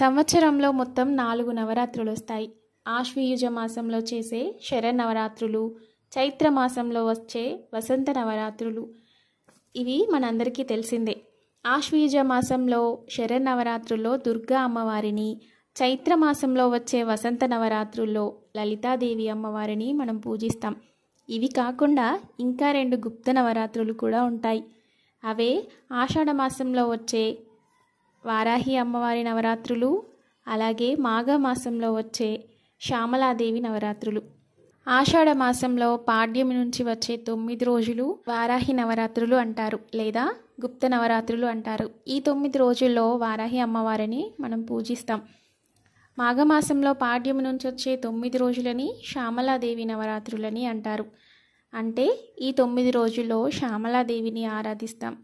సంవత్సరంలో మొత్తం నాలుగు నవరాత్రులు వస్తాయి ఆశ్వీయుజ మాసంలో చేసే శరన్నవరాత్రులు చైత్ర మాసంలో వచ్చే వసంత నవరాత్రులు ఇవి మనందరికీ తెలిసిందే ఆశ్వీయుజ మాసంలో నవరాత్రుల్లో దుర్గా అమ్మవారిని చైత్ర మాసంలో వచ్చే వసంత నవరాత్రుల్లో లలితాదేవి అమ్మవారిని మనం పూజిస్తాం ఇవి కాకుండా ఇంకా రెండు గుప్త నవరాత్రులు కూడా ఉంటాయి అవే ఆషాఢ మాసంలో వచ్చే వారాహి అమ్మవారి నవరాత్రులు అలాగే మాఘమాసంలో వచ్చే శ్యామలాదేవి నవరాత్రులు ఆషాఢ మాసంలో పాడ్యమి నుంచి వచ్చే తొమ్మిది రోజులు వారాహి నవరాత్రులు అంటారు లేదా గుప్త నవరాత్రులు అంటారు ఈ తొమ్మిది రోజుల్లో వారాహి అమ్మవారిని మనం పూజిస్తాం మాఘమాసంలో పాడ్యమి నుంచి వచ్చే తొమ్మిది రోజులని శ్యామలాదేవి నవరాత్రులని అంటారు అంటే ఈ తొమ్మిది రోజుల్లో శ్యామలాదేవిని ఆరాధిస్తాం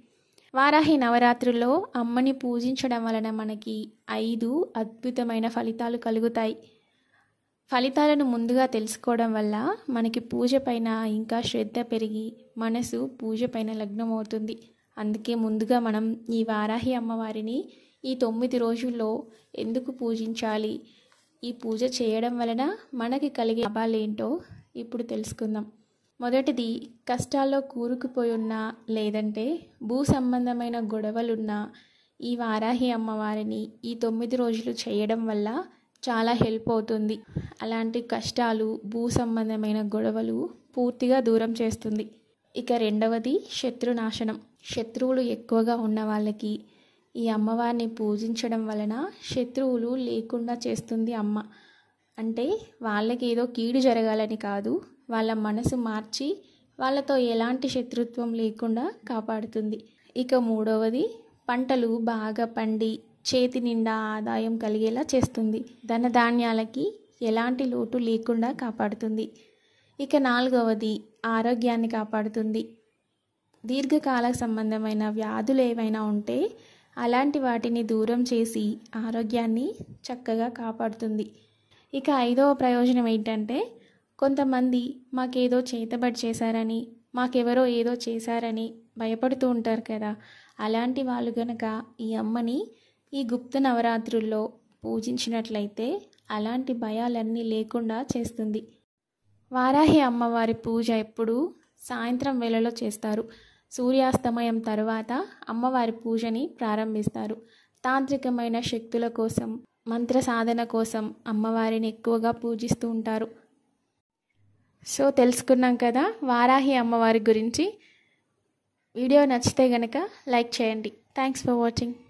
వారాహి నవరాత్రుల్లో అమ్మని పూజించడం వలన మనకి ఐదు అద్భుతమైన ఫలితాలు కలుగుతాయి ఫలితాలను ముందుగా తెలుసుకోవడం వల్ల మనకి పూజ పైన ఇంకా శ్రద్ధ పెరిగి మనసు పూజ పైన లగ్నం అవుతుంది అందుకే ముందుగా మనం ఈ వారాహి అమ్మవారిని ఈ తొమ్మిది రోజుల్లో ఎందుకు పూజించాలి ఈ పూజ చేయడం వలన మనకి కలిగే లాభాలు ఏంటో ఇప్పుడు తెలుసుకుందాం మొదటిది కష్టాల్లో కూరుకుపోయున్నా లేదంటే భూ సంబంధమైన గొడవలున్నా ఈ వారాహి అమ్మవారిని ఈ తొమ్మిది రోజులు చేయడం వల్ల చాలా హెల్ప్ అవుతుంది అలాంటి కష్టాలు భూ సంబంధమైన గొడవలు పూర్తిగా దూరం చేస్తుంది ఇక రెండవది శత్రునాశనం శత్రువులు ఎక్కువగా ఉన్న వాళ్ళకి ఈ అమ్మవారిని పూజించడం వలన శత్రువులు లేకుండా చేస్తుంది అమ్మ అంటే వాళ్ళకి ఏదో కీడు జరగాలని కాదు వాళ్ళ మనసు మార్చి వాళ్ళతో ఎలాంటి శత్రుత్వం లేకుండా కాపాడుతుంది ఇక మూడవది పంటలు బాగా పండి చేతి నిండా ఆదాయం కలిగేలా చేస్తుంది ధనధాన్యాలకి ఎలాంటి లోటు లేకుండా కాపాడుతుంది ఇక నాలుగవది ఆరోగ్యాన్ని కాపాడుతుంది దీర్ఘకాల సంబంధమైన వ్యాధులు ఏవైనా ఉంటే అలాంటి వాటిని దూరం చేసి ఆరోగ్యాన్ని చక్కగా కాపాడుతుంది ఇక ఐదవ ప్రయోజనం ఏంటంటే కొంతమంది మాకేదో చేతబడి చేశారని మాకెవరో ఏదో చేశారని భయపడుతూ ఉంటారు కదా అలాంటి వాళ్ళు గనక ఈ అమ్మని ఈ గుప్త నవరాత్రుల్లో పూజించినట్లయితే అలాంటి భయాలన్నీ లేకుండా చేస్తుంది వారాహి అమ్మవారి పూజ ఎప్పుడూ సాయంత్రం వేళలో చేస్తారు సూర్యాస్తమయం తర్వాత అమ్మవారి పూజని ప్రారంభిస్తారు తాంత్రికమైన శక్తుల కోసం మంత్ర సాధన కోసం అమ్మవారిని ఎక్కువగా పూజిస్తూ ఉంటారు సో తెలుసుకున్నాం కదా వారాహి అమ్మవారి గురించి వీడియో నచ్చితే గనక లైక్ చేయండి థ్యాంక్స్ ఫర్ వాచింగ్